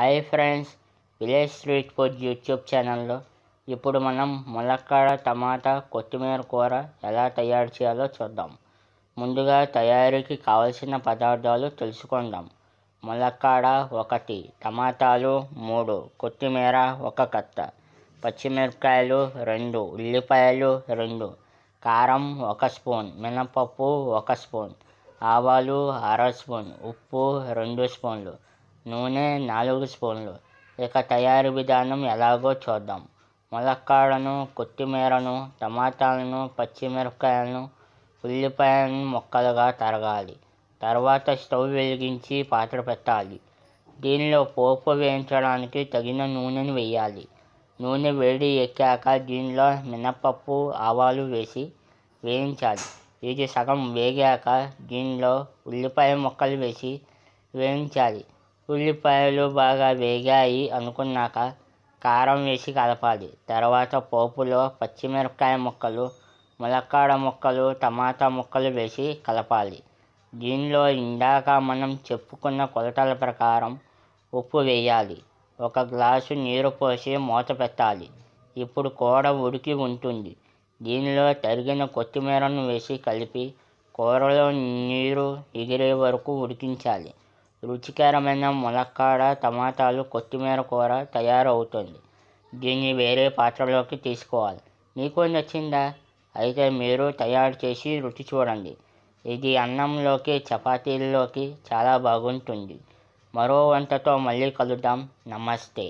hi friends village street food YouTube ఛానల్లో ఇప్పుడు మనం ములక్కాడ టమాటా కొత్తిమీర కూర ఎలా తయారు చేయాలో చూద్దాం ముందుగా తయారీకి కావలసిన పదార్థాలు తెలుసుకుందాం ములక్కాడ ఒకటి టమాటాలు మూడు కొత్తిమీర ఒక కత్త పచ్చిమిరపకాయలు రెండు ఉల్లిపాయలు రెండు కారం ఒక స్పూన్ మినపప్పు ఒక స్పూన్ ఆవాలు అర స్పూన్ ఉప్పు రెండు స్పూన్లు నూనె నాలుగు స్పూన్లు ఇక తయారీ విధానం ఎలాగో చూద్దాం ములక్కాడను కొత్తిమీరను టమాటాలను పచ్చిమిరపకాయలను ఉల్లిపాయలను ముక్కలుగా తరగాలి తర్వాత స్టవ్ వెలిగించి పాత్ర పెట్టాలి దీనిలో పోపు వేయించడానికి తగిన నూనెను వేయాలి నూనె వేడి ఎక్కాక దీనిలో మినపప్పు ఆవాలు వేసి వేయించాలి ఇది సగం వేగాక దీనిలో ఉల్లిపాయ ముక్కలు వేసి వేయించాలి ఉల్లిపాయలు బాగా వేగాయి అనుకున్నాక కారం వేసి కలపాలి తర్వాత పోపులో పచ్చిమిరపకాయ ముక్కలు ములక్కాడ ముక్కలు టమాటా ముక్కలు వేసి కలపాలి దీనిలో ఇందాక మనం చెప్పుకున్న కొలతల ప్రకారం ఉప్పు వేయాలి ఒక గ్లాసు నీరు పోసి మూత పెట్టాలి ఇప్పుడు కూర ఉడికి ఉంటుంది దీనిలో తరిగిన కొత్తిమీరను వేసి కలిపి కూరలో నీరు ఎగిరే వరకు ఉడికించాలి రుచికరమైన ములక్కాడ టమాటాలు కొత్తిమీర కూర తయారవుతుంది దీన్ని వేరే పాత్రలోకి తీసుకోవాలి మీకు నచ్చిందా అయితే మీరు తయారు చేసి రుచి చూడండి ఇది అన్నంలోకి చపాతీల్లోకి చాలా బాగుంటుంది మరో వంటతో మళ్ళీ కలుద్దాం నమస్తే